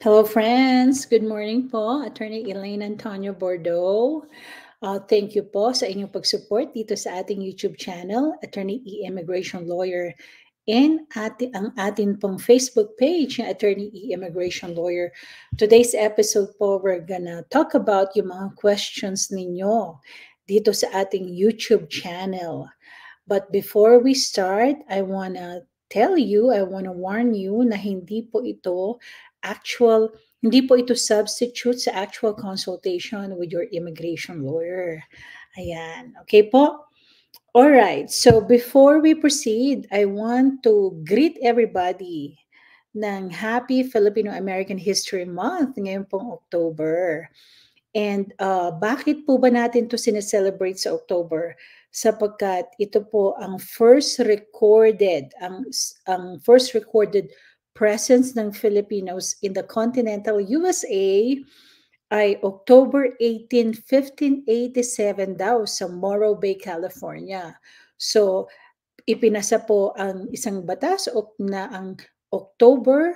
Hello, friends. Good morning po, Attorney Elaine Antonio Bordeaux. Uh, thank you po sa inyong pag-support dito sa ating YouTube channel, Attorney E. Immigration Lawyer, and ati, ang atin pong Facebook page, Attorney E. Immigration Lawyer. Today's episode po, we're gonna talk about yung mga questions ninyo dito sa ating YouTube channel. But before we start, I wanna tell you, I want to warn you na hindi po ito actual, hindi po ito substitute sa actual consultation with your immigration lawyer. Ayan. Okay po? All right. So before we proceed, I want to greet everybody ng Happy Filipino-American History Month ngayon pong October. And uh, bakit po ba natin to sineselebrate sa October? sapagkat ito po ang first recorded ang ang first recorded presence ng Filipinos in the continental USA ay October 18, 1587 daw sa Morro Bay, California. So ipinasa po ang isang batas na ang October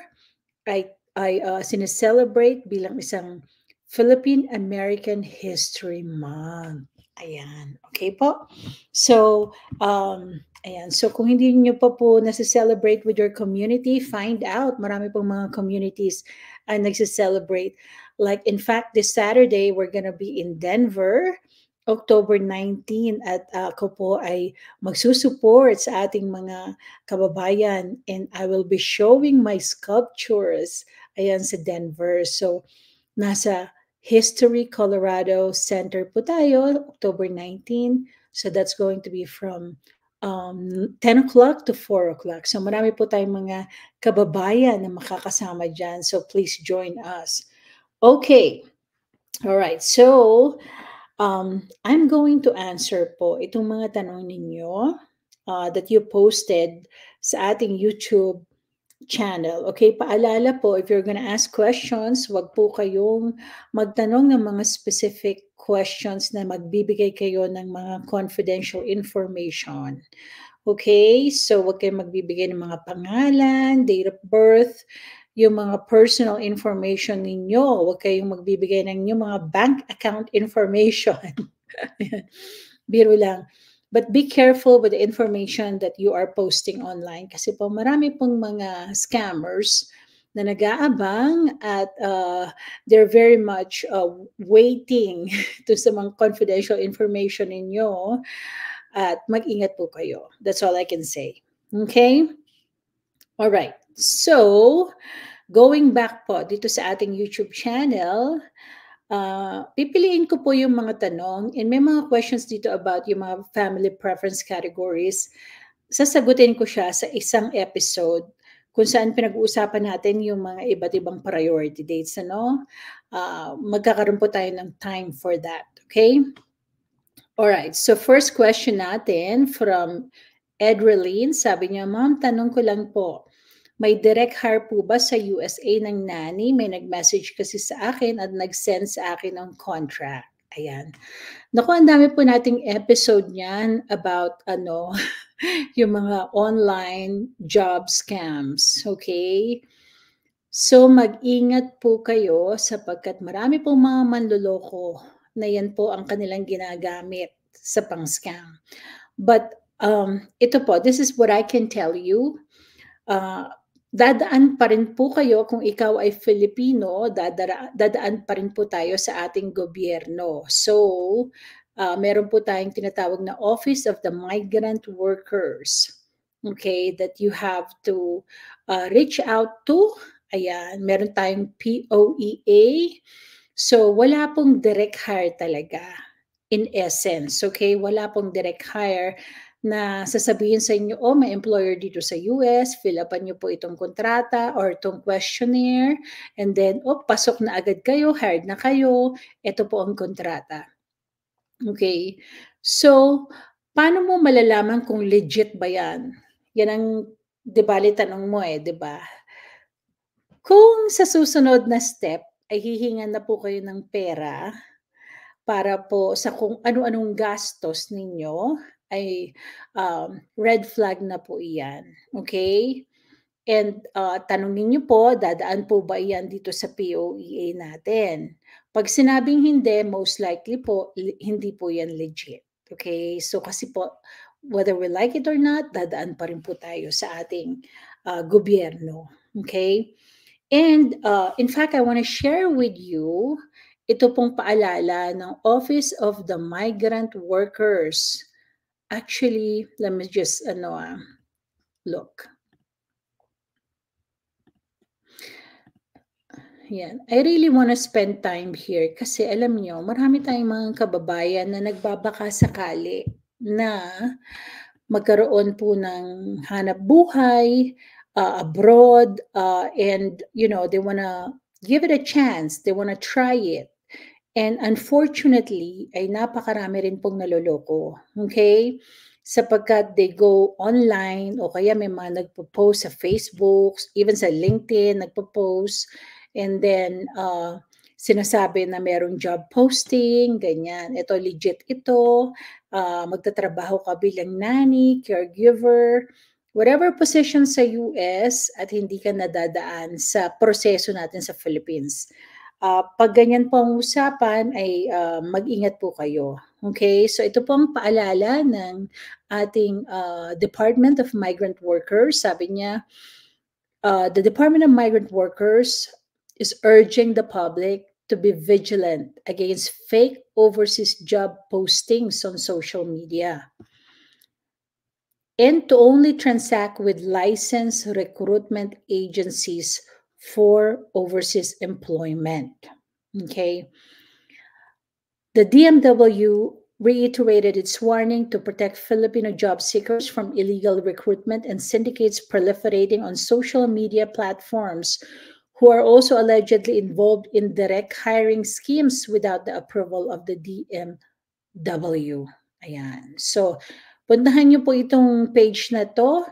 ay ay uh, sineselebrate bilang isang Philippine American History Month. Ayan. Okay po? So, um, ayan. So, kung hindi nyo pa po nasa-celebrate with your community, find out. Marami pong mga communities ang uh, nagsa-celebrate. Like, in fact, this Saturday, we're gonna be in Denver, October 19. At uh, ako po ay magsusupport sa ating mga kababayan. And I will be showing my sculptures, ayan, sa Denver. So, nasa History Colorado Center po tayo, October 19. So that's going to be from um, 10 o'clock to 4 o'clock. So marami po tayong mga kababayan na makakasama dyan. So please join us. Okay. All right. So um, I'm going to answer po itong mga tanong ninyo uh, that you posted sa ating YouTube channel. Okay, paalala po, if you're gonna ask questions, wag po kayong magtanong ng mga specific questions na magbibigay kayo ng mga confidential information. Okay, so wag kayong magbibigay ng mga pangalan, date of birth, yung mga personal information ninyo. Huwag kayong magbibigay ng inyong mga bank account information. Biro lang. But be careful with the information that you are posting online kasi po marami pong mga scammers na nag-aabang at uh, they're very much uh, waiting to sa mga confidential information ninyo at mag-ingat po kayo. That's all I can say. Okay? All right. So, going back po dito sa ating YouTube channel, Uh, pipiliin ko po yung mga tanong and may mga questions dito about yung mga family preference categories. Sasagutin ko siya sa isang episode kung saan pinag-uusapan natin yung mga iba't ibang priority dates. Ano? Uh, magkakaroon po tayo ng time for that. Okay? Alright, so first question natin from Edreline. Sabi niya, Ma'am, tanong ko lang po, may direct hire po ba sa USA ng nanny? May nag-message kasi sa akin at nag-send sa akin ng contract. Ayan. Naku, ang dami po nating episode niyan about ano, yung mga online job scams. Okay? So mag-ingat po kayo sapagkat marami pong mga manloloko na yan po ang kanilang ginagamit sa pang-scam. But um, ito po, this is what I can tell you. Uh, dadaan pa rin po kayo kung ikaw ay Filipino, dadara, dadaan pa rin po tayo sa ating gobyerno. So, uh, meron po tayong tinatawag na Office of the Migrant Workers. Okay, that you have to uh, reach out to. Ayan, meron tayong POEA. So, wala pong direct hire talaga in essence. Okay, wala pong direct hire na sasabihin sa inyo, oh, may employer dito sa US, fill upan nyo po itong kontrata or itong questionnaire, and then, oh, pasok na agad kayo, hired na kayo, ito po ang kontrata. Okay, so, paano mo malalaman kung legit ba yan? Yan ang, di ba, tanong mo eh, di ba? Kung sa susunod na step, ay hihingan na po kayo ng pera para po sa kung ano-anong gastos ninyo ay um, red flag na po iyan. Okay? And uh, ah, tanongin niyo po, dadaan po ba iyan dito sa POEA natin? Pag sinabing hindi, most likely po, hindi po yan legit. Okay? So kasi po, whether we like it or not, dadaan pa rin po tayo sa ating uh, gobyerno. Okay? And uh, in fact, I want to share with you ito pong paalala ng Office of the Migrant Workers actually, let me just ano, uh, um, look. Yeah, I really want to spend time here kasi alam nyo, marami tayong mga kababayan na nagbabaka sakali na magkaroon po ng hanap buhay uh, abroad uh, and you know, they want to give it a chance, they want to try it. And unfortunately, ay napakarami rin pong naloloko. Okay? Sapagkat they go online o kaya may mga nagpo-post sa Facebook, even sa LinkedIn, nagpo-post. And then, uh, sinasabi na merong job posting, ganyan. Ito, legit ito. Uh, magtatrabaho ka bilang nanny, caregiver, whatever position sa US at hindi ka nadadaan sa proseso natin sa Philippines. Uh, pag ganyan po ang usapan ay uh, mag-ingat po kayo. Okay, so ito po ang paalala ng ating uh, Department of Migrant Workers. Sabi niya, uh, the Department of Migrant Workers is urging the public to be vigilant against fake overseas job postings on social media and to only transact with licensed recruitment agencies for overseas employment. Okay. The DMW reiterated its warning to protect Filipino job seekers from illegal recruitment and syndicates proliferating on social media platforms who are also allegedly involved in direct hiring schemes without the approval of the DMW. Ayan. So, puntahan niyo po itong page na to.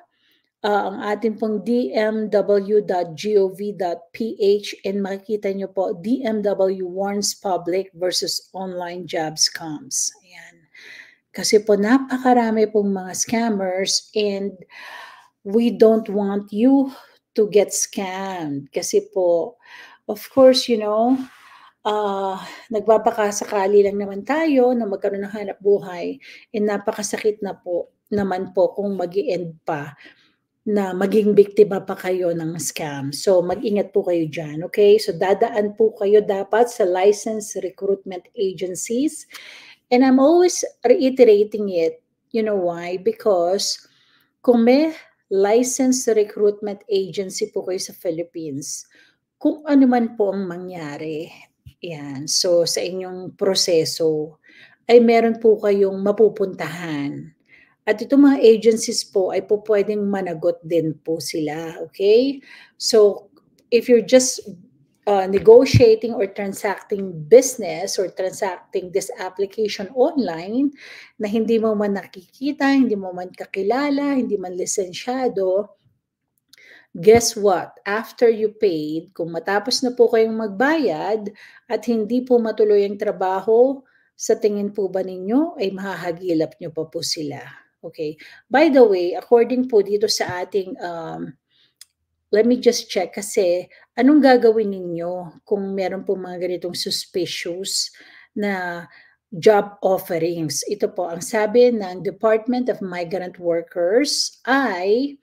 um, ang ating pong dmw.gov.ph and makikita nyo po DMW warns public versus online job scams. Ayan. Kasi po napakarami pong mga scammers and we don't want you to get scammed. Kasi po, of course, you know, uh, ah, nagbabaka lang naman tayo na magkaroon ng hanap buhay and napakasakit na po naman po kung mag end pa na maging biktima pa kayo ng scam. So mag-ingat po kayo dyan, okay? So dadaan po kayo dapat sa licensed recruitment agencies. And I'm always reiterating it. You know why? Because kung may licensed recruitment agency po kayo sa Philippines, kung ano man po ang mangyari, yan, so sa inyong proseso, ay meron po kayong mapupuntahan at itong mga agencies po ay po pwedeng managot din po sila, okay? So if you're just uh, negotiating or transacting business or transacting this application online na hindi mo man nakikita, hindi mo man kakilala, hindi man lisensyado, guess what? After you paid, kung matapos na po kayong magbayad at hindi po matuloy ang trabaho, sa tingin po ba ninyo ay mahahagilap nyo pa po sila? Okay. By the way, according po dito sa ating um, let me just check kasi anong gagawin ninyo kung meron po mga ganitong suspicious na job offerings. Ito po ang sabi ng Department of Migrant Workers ay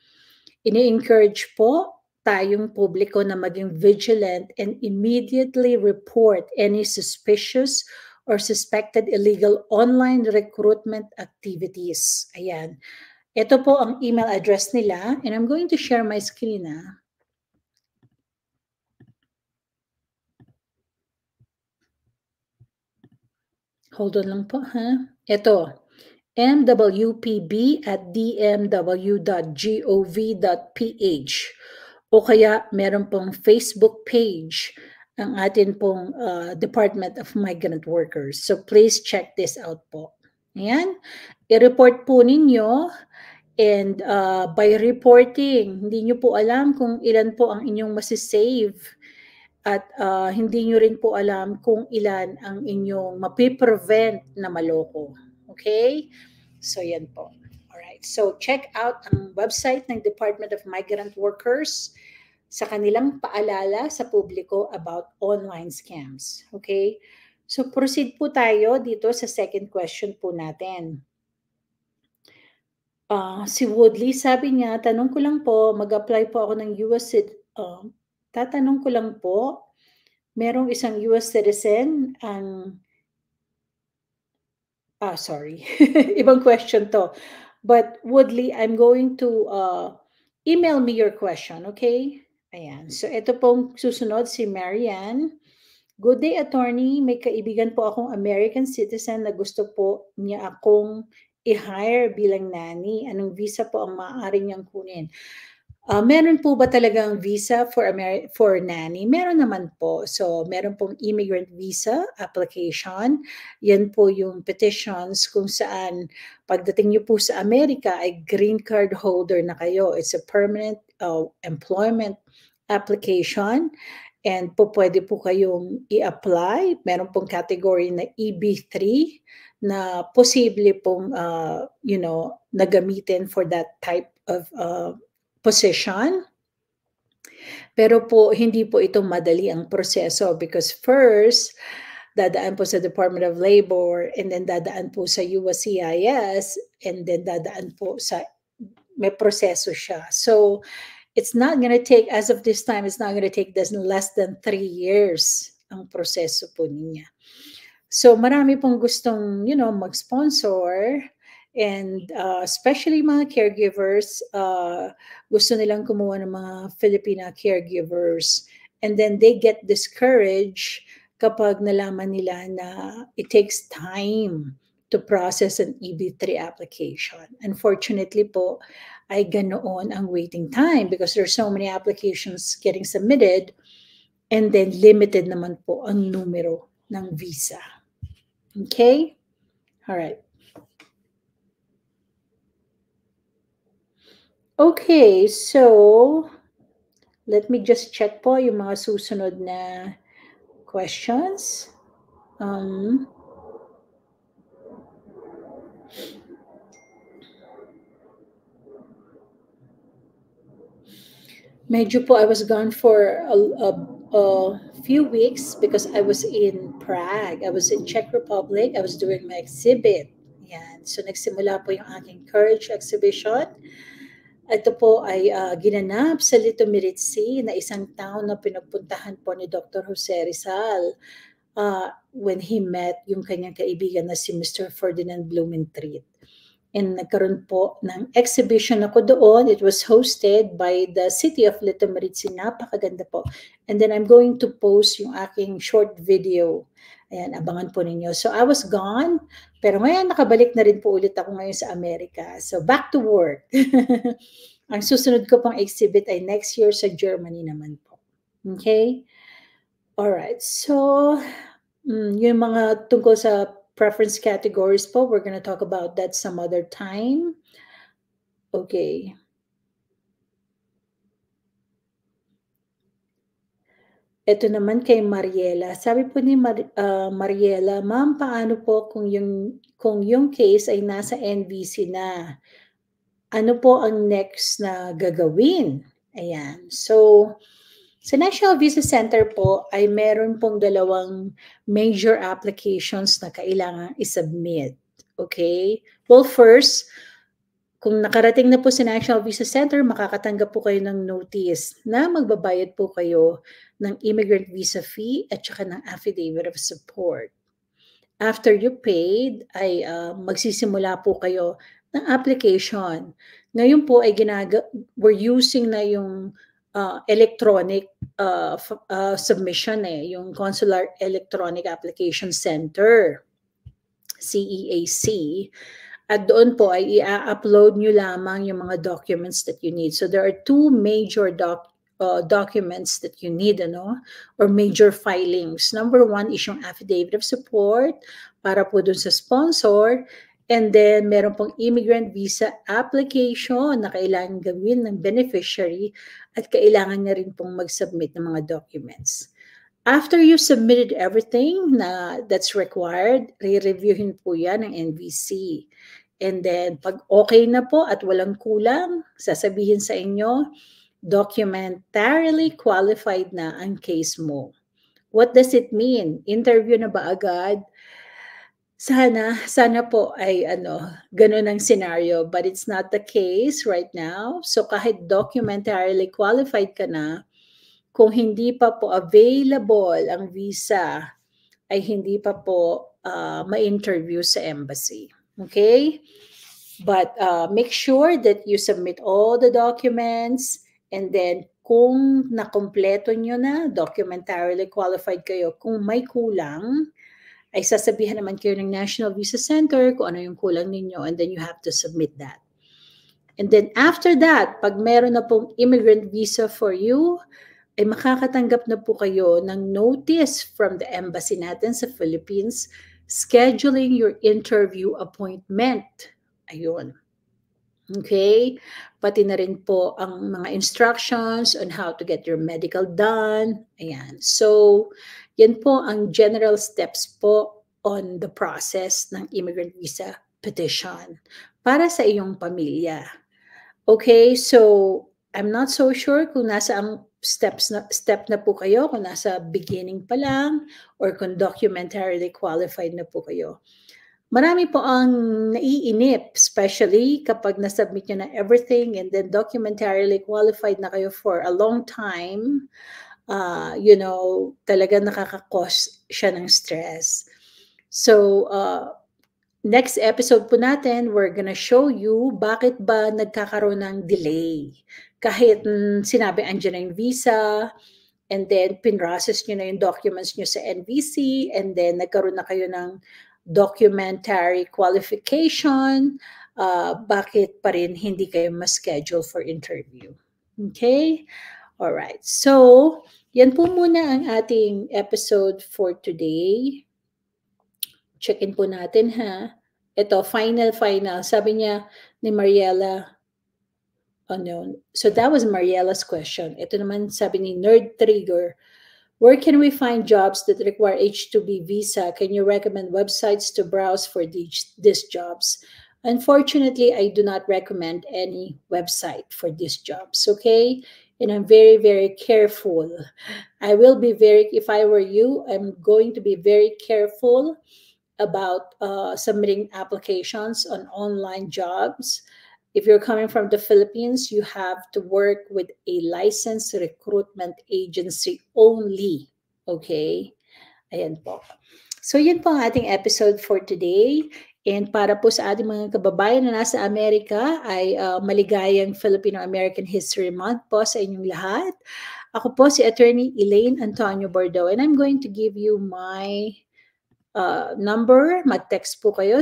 ini-encourage po tayong publiko na maging vigilant and immediately report any suspicious or suspected illegal online recruitment activities. Ayan. Ito po ang email address nila and I'm going to share my screen na. Ah. Hold on lang po ha. Ito, mwpb at dmw.gov.ph o kaya meron pong Facebook page ang atin pong uh, Department of Migrant Workers. So please check this out po. Ayan. I-report po ninyo and uh, by reporting, hindi nyo po alam kung ilan po ang inyong masisave at uh, hindi nyo rin po alam kung ilan ang inyong mapiprevent na maloko. Okay? So yan po. Alright. So check out ang website ng Department of Migrant Workers sa kanilang paalala sa publiko about online scams. Okay? So proceed po tayo dito sa second question po natin. Uh, si Woodley sabi niya, tanong ko lang po, mag-apply po ako ng US uh, ah, tatanong ko lang po, merong isang US citizen ang ah sorry, ibang question to. But Woodley, I'm going to uh, email me your question, okay? Ayan. So ito pong susunod si Marianne. Good day, attorney. May kaibigan po akong American citizen na gusto po niya akong i-hire bilang nanny. Anong visa po ang maaari niyang kunin? Uh, meron po ba talagang visa for Ameri- for nanny? Meron naman po. So, meron pong immigrant visa application. Yan po yung petitions kung saan pagdating niyo po sa Amerika ay green card holder na kayo. It's a permanent uh, employment application. And po pwede po kayong i-apply. Meron pong category na EB3 na posible pong, uh, you know, nagamitin for that type of uh, position. Pero po, hindi po ito madali ang proseso because first, dadaan po sa Department of Labor and then dadaan po sa USCIS and then dadaan po sa may proseso siya. So, it's not going to take, as of this time, it's not going to take this less than three years ang proseso po niya. So, marami pong gustong, you know, mag-sponsor And uh, especially mga caregivers, uh, gusto nilang kumuha ng mga Filipina caregivers. And then they get discouraged kapag nalaman nila na it takes time to process an EB3 application. Unfortunately po, ay ganoon ang waiting time because there's so many applications getting submitted and then limited naman po ang numero ng visa. Okay? All right. Okay, so let me just check po yung mga susunod na questions. Um, medyo po I was gone for a, a, a, few weeks because I was in Prague. I was in Czech Republic. I was doing my exhibit. Yan. So nagsimula po yung aking Courage exhibition. Ito po ay uh, ginanap sa Little Meritzi na isang town na pinagpuntahan po ni Dr. Jose Rizal uh, when he met yung kanyang kaibigan na si Mr. Ferdinand Blumentritt. And nagkaroon po ng exhibition ako doon. It was hosted by the City of Little Meritzi. Napakaganda po. And then I'm going to post yung aking short video Ayan, abangan po ninyo. So I was gone, pero ngayon nakabalik na rin po ulit ako ngayon sa Amerika. So back to work. Ang susunod ko pang exhibit ay next year sa Germany naman po. Okay? All right. so mm, yung mga tungkol sa preference categories po, we're gonna talk about that some other time. Okay. Ito naman kay Mariela. Sabi po ni Mar- uh, Mariela, ma'am, paano po kung yung, kung yung case ay nasa NVC na? Ano po ang next na gagawin? Ayan. So, sa National Visa Center po ay meron pong dalawang major applications na kailangan isubmit. Okay? Well, first, kung nakarating na po sa National Visa Center, makakatanggap po kayo ng notice na magbabayad po kayo ng immigrant visa fee at saka ng affidavit of support. After you paid, ay uh, magsisimula po kayo ng application. Ngayon po ay ginaga we're using na yung uh, electronic uh, uh, submission eh, yung Consular Electronic Application Center, CEAC. E at doon po ay i-upload nyo lamang yung mga documents that you need. So there are two major doc uh, documents that you need ano or major filings. Number one is yung affidavit of support para po dun sa sponsor and then meron pong immigrant visa application na kailangan gawin ng beneficiary at kailangan niya rin pong mag-submit ng mga documents. After you submitted everything na that's required, re-reviewin po yan ng NVC. And then, pag okay na po at walang kulang, sasabihin sa inyo, documentarily qualified na ang case mo. What does it mean? Interview na ba agad? Sana, sana po ay ano, ganun ang scenario. But it's not the case right now. So kahit documentarily qualified ka na, kung hindi pa po available ang visa, ay hindi pa po uh, ma-interview sa embassy. Okay? But uh, make sure that you submit all the documents and then kung nakompleto nyo na, documentarily qualified kayo, kung may kulang, ay sasabihan naman kayo ng National Visa Center kung ano yung kulang ninyo and then you have to submit that. And then after that, pag meron na pong immigrant visa for you, ay eh, makakatanggap na po kayo ng notice from the embassy natin sa Philippines scheduling your interview appointment. Ayun. Okay? Pati na rin po ang mga instructions on how to get your medical done. Ayan. So, yan po ang general steps po on the process ng immigrant visa petition para sa iyong pamilya. Okay, so I'm not so sure kung nasa ang steps na, step na po kayo kung nasa beginning pa lang or kung documentarily qualified na po kayo. Marami po ang naiinip, especially kapag nasubmit nyo na everything and then documentarily qualified na kayo for a long time, uh, you know, talaga nakakakos siya ng stress. So, uh, Next episode po natin, we're gonna show you bakit ba nagkakaroon ng delay. Kahit mm, sinabi andyan na yung visa, and then pinrocess nyo na yung documents nyo sa NVC, and then nagkaroon na kayo ng documentary qualification, uh, bakit pa rin hindi kayo ma-schedule for interview. Okay? All right. So, yan po muna ang ating episode for today. Check-in po natin ha. Ito, final, final. Sabi niya ni Mariela unknown. So that was Mariela's question. Ito naman sabi ni Nerd Trigger, where can we find jobs that require H-2B visa? Can you recommend websites to browse for these, these jobs? Unfortunately, I do not recommend any website for these jobs, okay? And I'm very, very careful. I will be very, if I were you, I'm going to be very careful about uh, submitting applications on online jobs. If you're coming from the Philippines, you have to work with a licensed recruitment agency only. Okay? Ayan po. So yun po ang ating episode for today. And para po sa ating mga kababayan na nasa Amerika ay uh, maligayang Filipino-American History Month po sa inyong lahat. Ako po si Attorney Elaine Antonio Bordeaux and I'm going to give you my uh, number. Mag-text po kayo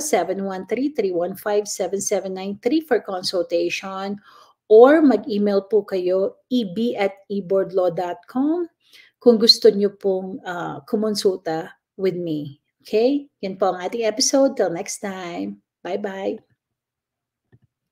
713-315-7793 for consultation or mag-email po kayo eb at eboardlaw.com kung gusto nyo pong uh, kumonsulta with me. Okay? Yan po ang ating episode. Till next time. Bye-bye.